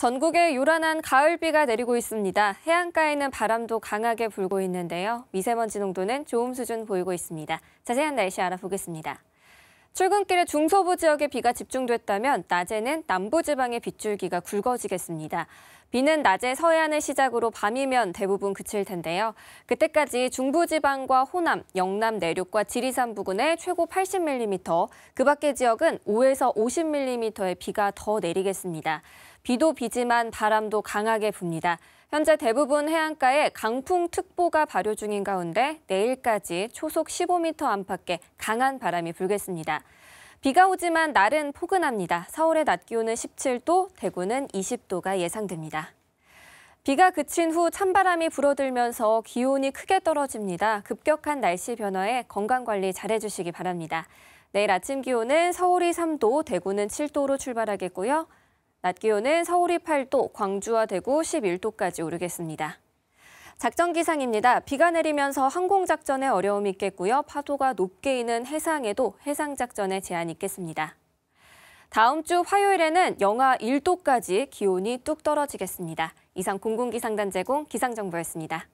전국에 요란한 가을비가 내리고 있습니다. 해안가에는 바람도 강하게 불고 있는데요. 미세먼지 농도는 좋음 수준 보이고 있습니다. 자세한 날씨 알아보겠습니다. 출근길에 중서부 지역에 비가 집중됐다면 낮에는 남부지방의 빗줄기가 굵어지겠습니다. 비는 낮에 서해안을 시작으로 밤이면 대부분 그칠 텐데요. 그때까지 중부지방과 호남, 영남 내륙과 지리산 부근에 최고 80mm, 그 밖의 지역은 5에서 50mm의 비가 더 내리겠습니다. 비도 비지만 바람도 강하게 붑니다. 현재 대부분 해안가에 강풍특보가 발효 중인 가운데 내일까지 초속 15m 안팎의 강한 바람이 불겠습니다. 비가 오지만 날은 포근합니다. 서울의 낮 기온은 17도, 대구는 20도가 예상됩니다. 비가 그친 후 찬바람이 불어들면서 기온이 크게 떨어집니다. 급격한 날씨 변화에 건강관리 잘해주시기 바랍니다. 내일 아침 기온은 서울이 3도, 대구는 7도로 출발하겠고요. 낮 기온은 서울이 8도, 광주와 대구 11도까지 오르겠습니다. 작전 기상입니다. 비가 내리면서 항공 작전에 어려움이 있겠고요. 파도가 높게 있는 해상에도 해상 작전에 제한이 있겠습니다. 다음 주 화요일에는 영하 1도까지 기온이 뚝 떨어지겠습니다. 이상 공군기상단 제공 기상정보였습니다.